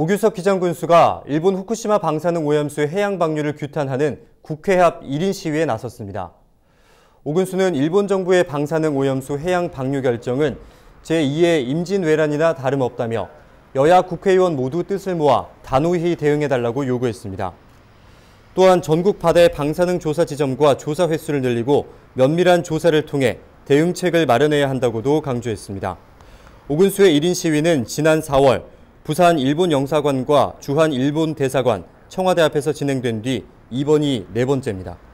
오규석 기장군수가 일본 후쿠시마 방사능 오염수 해양 방류를 규탄하는 국회 합 1인 시위에 나섰습니다. 오근수는 일본 정부의 방사능 오염수 해양 방류 결정은 제2의 임진왜란이나 다름없다며 여야 국회의원 모두 뜻을 모아 단호히 대응해달라고 요구했습니다. 또한 전국 바다의 방사능 조사 지점과 조사 횟수를 늘리고 면밀한 조사를 통해 대응책을 마련해야 한다고도 강조했습니다. 오근수의 1인 시위는 지난 4월 부산 일본 영사관과 주한 일본 대사관, 청와대 앞에서 진행된 뒤 이번이 네 번째입니다.